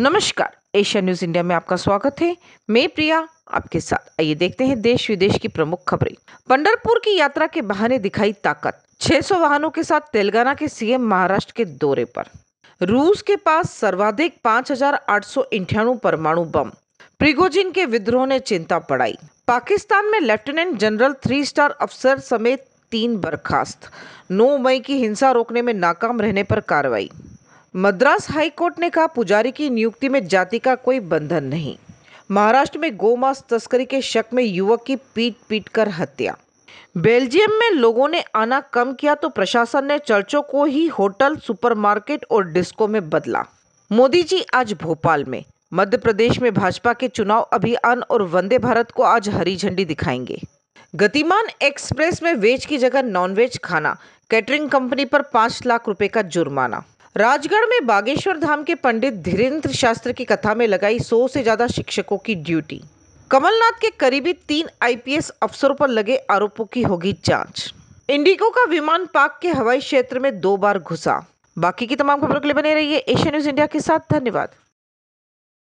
नमस्कार Asia news India में आपका स्वागत है मैं प्रिया आपके साथ आइए देखते हैं देश विदेश की प्रमुख खबरें पंडरपुर की यात्रा के बहाने दिखाई ताकत 600 वाहनों के साथ तेलंगाना के सीएम महाराष्ट्र के दौरे पर रूस के पास सर्वाधिक पाँच परमाणु बम प्रिगोजिन के विद्रोह ने चिंता बढ़ाई पाकिस्तान में लेफ्टिनेंट जनरल थ्री स्टार अफसर समेत तीन बर्खास्त नौ मई की हिंसा रोकने में नाकाम रहने पर कार्रवाई मद्रास हाईकोर्ट ने कहा पुजारी की नियुक्ति में जाति का कोई बंधन नहीं महाराष्ट्र में गोमांस तस्करी के शक में युवक की पीट पीट कर हत्या बेल्जियम में लोगों ने आना कम किया तो प्रशासन ने चर्चों को ही होटल सुपरमार्केट और डिस्को में बदला मोदी जी आज भोपाल में मध्य प्रदेश में भाजपा के चुनाव अभियान और वंदे भारत को आज हरी झंडी दिखाएंगे गतिमान एक्सप्रेस में वेज की जगह नॉनवेज खाना कैटरिंग कंपनी पर पांच लाख रुपए का जुर्माना राजगढ़ में बागेश्वर धाम के पंडित धीरेन्द्र शास्त्र की कथा में लगाई सौ से ज्यादा शिक्षकों की ड्यूटी कमलनाथ के करीबी तीन आईपीएस अफसरों पर लगे आरोपों की होगी जांच इंडिगो का विमान पाक के हवाई क्षेत्र में दो बार घुसा बाकी की तमाम खबरों के लिए बने रहिए एशिया न्यूज इंडिया के साथ धन्यवाद